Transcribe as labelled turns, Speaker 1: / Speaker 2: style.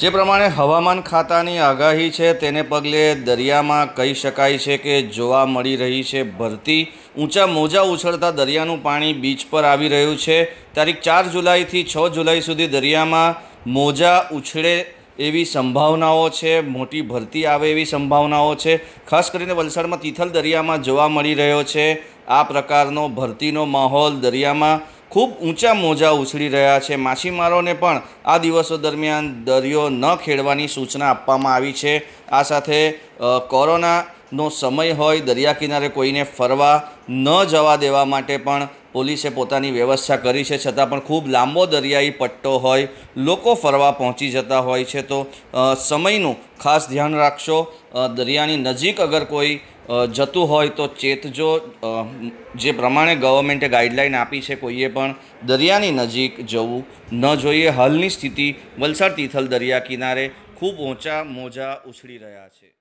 Speaker 1: જે પ્રમાણે હવામાન ખાતાની આગાહી છે તેને પગલે દરિયામાં કહી શકાય છે કે જોવા મળી રહી છે ભરતી ઊંચા મોજા ઉછળતા દરિયાનું પાણી બીચ પર આવી રહ્યું છે તારીખ ચાર જુલાઈથી છ જુલાઈ સુધી દરિયામાં મોજા ઉછળે એવી સંભાવનાઓ છે મોટી ભરતી આવે એવી સંભાવનાઓ છે ખાસ કરીને વલસાડમાં તિથલ દરિયામાં જોવા મળી રહ્યો છે આ પ્રકારનો ભરતીનો માહોલ દરિયામાં ખૂબ ઊંચા મોજા ઉછળી રહ્યા છે માછીમારોને પણ આ દિવસો દરમિયાન દરિયો ન ખેડવાની સૂચના આપવામાં આવી છે આ સાથે કોરોનાનો સમય હોય દરિયા કિનારે કોઈને ફરવા ન જવા દેવા માટે પણ પોલીસે પોતાની વ્યવસ્થા કરી છે છતાં પણ ખૂબ લાંબો દરિયાઈ પટ્ટો હોય લોકો ફરવા પહોંચી જતા હોય છે તો સમયનું ખાસ ધ્યાન રાખશો દરિયાની નજીક અગર કોઈ જતું હોય તો ચેતજો જે પ્રમાણે ગવર્મેન્ટે ગાઈડલાઈન આપી છે કોઈએ પણ દરિયાની નજીક જવું ન જોઈએ હાલની સ્થિતિ વલસાડ તિથલ દરિયા કિનારે ખૂબ ઊંચા મોજા ઉછળી રહ્યા છે